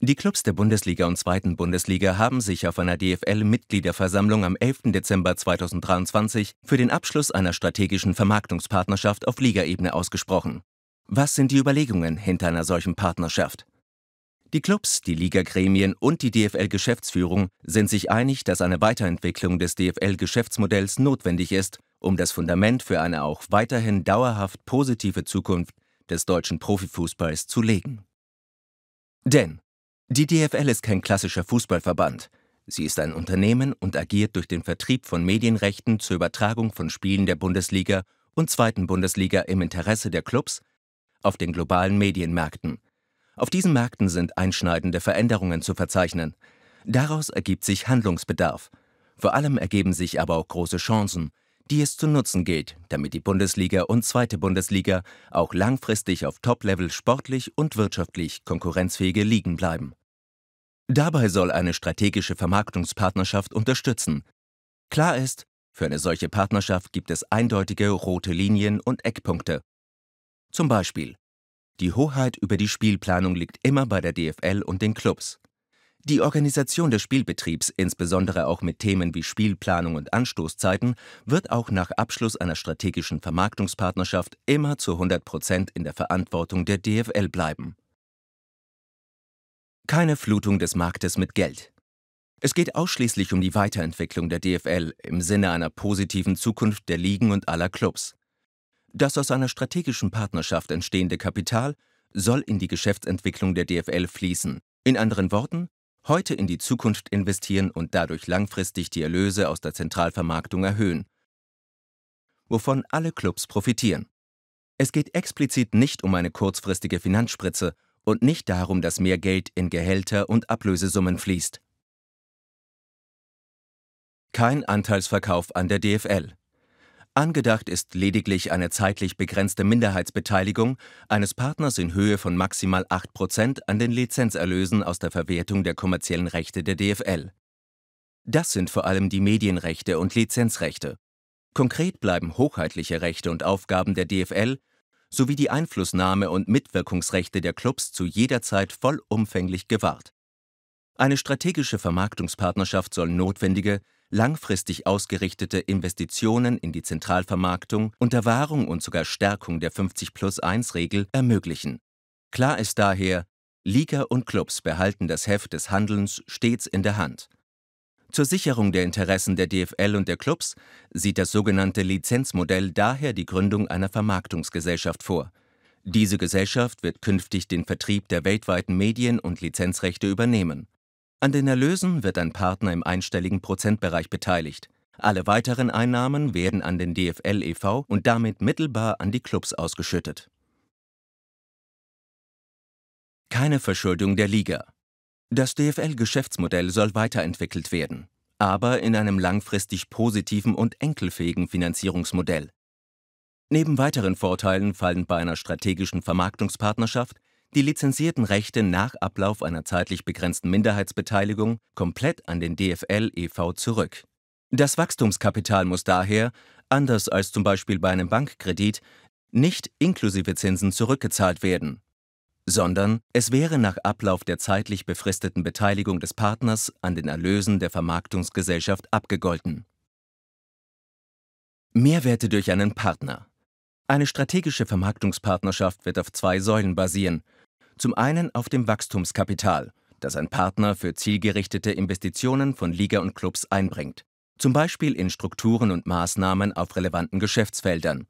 Die Clubs der Bundesliga und zweiten Bundesliga haben sich auf einer DFL-Mitgliederversammlung am 11. Dezember 2023 für den Abschluss einer strategischen Vermarktungspartnerschaft auf Ligaebene ausgesprochen. Was sind die Überlegungen hinter einer solchen Partnerschaft? Die Clubs, die Ligagremien und die DFL-Geschäftsführung sind sich einig, dass eine Weiterentwicklung des DFL-Geschäftsmodells notwendig ist, um das Fundament für eine auch weiterhin dauerhaft positive Zukunft des deutschen Profifußballs zu legen. Denn die DFL ist kein klassischer Fußballverband. Sie ist ein Unternehmen und agiert durch den Vertrieb von Medienrechten zur Übertragung von Spielen der Bundesliga und zweiten Bundesliga im Interesse der Clubs auf den globalen Medienmärkten. Auf diesen Märkten sind einschneidende Veränderungen zu verzeichnen. Daraus ergibt sich Handlungsbedarf. Vor allem ergeben sich aber auch große Chancen, die es zu nutzen gilt, damit die Bundesliga und zweite Bundesliga auch langfristig auf Top-Level sportlich und wirtschaftlich konkurrenzfähige Ligen bleiben. Dabei soll eine strategische Vermarktungspartnerschaft unterstützen. Klar ist, für eine solche Partnerschaft gibt es eindeutige rote Linien und Eckpunkte. Zum Beispiel, die Hoheit über die Spielplanung liegt immer bei der DFL und den Clubs. Die Organisation des Spielbetriebs, insbesondere auch mit Themen wie Spielplanung und Anstoßzeiten, wird auch nach Abschluss einer strategischen Vermarktungspartnerschaft immer zu 100 Prozent in der Verantwortung der DFL bleiben. Keine Flutung des Marktes mit Geld. Es geht ausschließlich um die Weiterentwicklung der DFL im Sinne einer positiven Zukunft der Ligen und aller Clubs. Das aus einer strategischen Partnerschaft entstehende Kapital soll in die Geschäftsentwicklung der DFL fließen. In anderen Worten, heute in die Zukunft investieren und dadurch langfristig die Erlöse aus der Zentralvermarktung erhöhen, wovon alle Clubs profitieren. Es geht explizit nicht um eine kurzfristige Finanzspritze und nicht darum, dass mehr Geld in Gehälter und Ablösesummen fließt. Kein Anteilsverkauf an der DFL. Angedacht ist lediglich eine zeitlich begrenzte Minderheitsbeteiligung eines Partners in Höhe von maximal 8 an den Lizenzerlösen aus der Verwertung der kommerziellen Rechte der DFL. Das sind vor allem die Medienrechte und Lizenzrechte. Konkret bleiben hochheitliche Rechte und Aufgaben der DFL sowie die Einflussnahme und Mitwirkungsrechte der Clubs zu jeder Zeit vollumfänglich gewahrt. Eine strategische Vermarktungspartnerschaft soll notwendige langfristig ausgerichtete Investitionen in die Zentralvermarktung unter Wahrung und sogar Stärkung der 50 plus 1 Regel ermöglichen. Klar ist daher, Liga und Clubs behalten das Heft des Handelns stets in der Hand. Zur Sicherung der Interessen der DFL und der Clubs sieht das sogenannte Lizenzmodell daher die Gründung einer Vermarktungsgesellschaft vor. Diese Gesellschaft wird künftig den Vertrieb der weltweiten Medien und Lizenzrechte übernehmen. An den Erlösen wird ein Partner im einstelligen Prozentbereich beteiligt. Alle weiteren Einnahmen werden an den DFL e.V. und damit mittelbar an die Clubs ausgeschüttet. Keine Verschuldung der Liga. Das DFL-Geschäftsmodell soll weiterentwickelt werden, aber in einem langfristig positiven und enkelfähigen Finanzierungsmodell. Neben weiteren Vorteilen fallen bei einer strategischen Vermarktungspartnerschaft die lizenzierten Rechte nach Ablauf einer zeitlich begrenzten Minderheitsbeteiligung komplett an den DFL e.V. zurück. Das Wachstumskapital muss daher, anders als zum Beispiel bei einem Bankkredit, nicht inklusive Zinsen zurückgezahlt werden, sondern es wäre nach Ablauf der zeitlich befristeten Beteiligung des Partners an den Erlösen der Vermarktungsgesellschaft abgegolten. Mehrwerte durch einen Partner. Eine strategische Vermarktungspartnerschaft wird auf zwei Säulen basieren – zum einen auf dem Wachstumskapital, das ein Partner für zielgerichtete Investitionen von Liga und Clubs einbringt, zum Beispiel in Strukturen und Maßnahmen auf relevanten Geschäftsfeldern.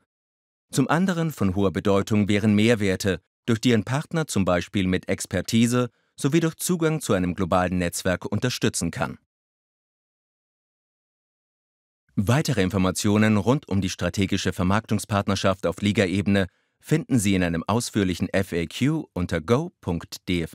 Zum anderen von hoher Bedeutung wären Mehrwerte, durch die ein Partner zum Beispiel mit Expertise sowie durch Zugang zu einem globalen Netzwerk unterstützen kann. Weitere Informationen rund um die strategische Vermarktungspartnerschaft auf Ligaebene finden Sie in einem ausführlichen FAQ unter go.dfl.de/faq.